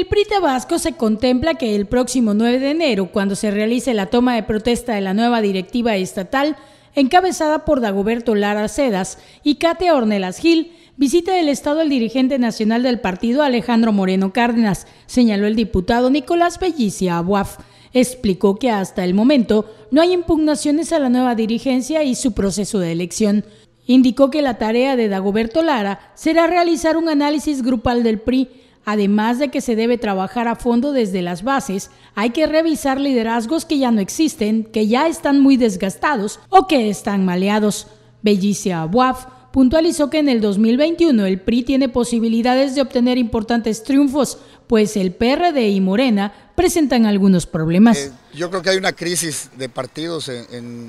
el PRI Tabasco se contempla que el próximo 9 de enero, cuando se realice la toma de protesta de la nueva directiva estatal, encabezada por Dagoberto Lara Cedas y Katia Ornelas Gil, visita el Estado el dirigente nacional del partido Alejandro Moreno Cárdenas, señaló el diputado Nicolás Bellicia Abuaf. Explicó que hasta el momento no hay impugnaciones a la nueva dirigencia y su proceso de elección. Indicó que la tarea de Dagoberto Lara será realizar un análisis grupal del PRI Además de que se debe trabajar a fondo desde las bases, hay que revisar liderazgos que ya no existen, que ya están muy desgastados o que están maleados. Bellicia Abuaf puntualizó que en el 2021 el PRI tiene posibilidades de obtener importantes triunfos, pues el PRD y Morena presentan algunos problemas. Eh, yo creo que hay una crisis de partidos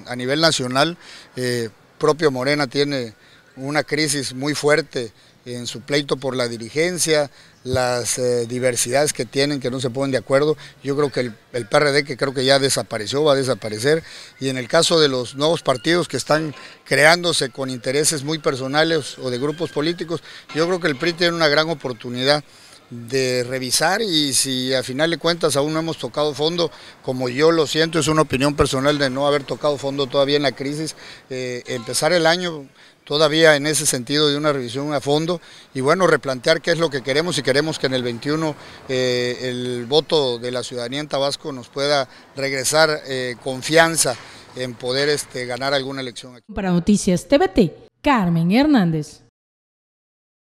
a nivel nacional. Eh, propio Morena tiene una crisis muy fuerte en su pleito por la dirigencia, las eh, diversidades que tienen, que no se ponen de acuerdo. Yo creo que el, el, PRD, que creo que ya desapareció, va a desaparecer. Y en el caso de los nuevos partidos que están creándose con intereses muy personales o de grupos políticos, yo creo que el PRI tiene una gran oportunidad de revisar y si a final de cuentas aún no hemos tocado fondo, como yo lo siento, es una opinión personal de no haber tocado fondo todavía en la crisis, eh, empezar el año todavía en ese sentido de una revisión a fondo y bueno, replantear qué es lo que queremos y queremos que en el 21 eh, el voto de la ciudadanía en Tabasco nos pueda regresar eh, confianza en poder este, ganar alguna elección. Para Noticias TVT, Carmen Hernández.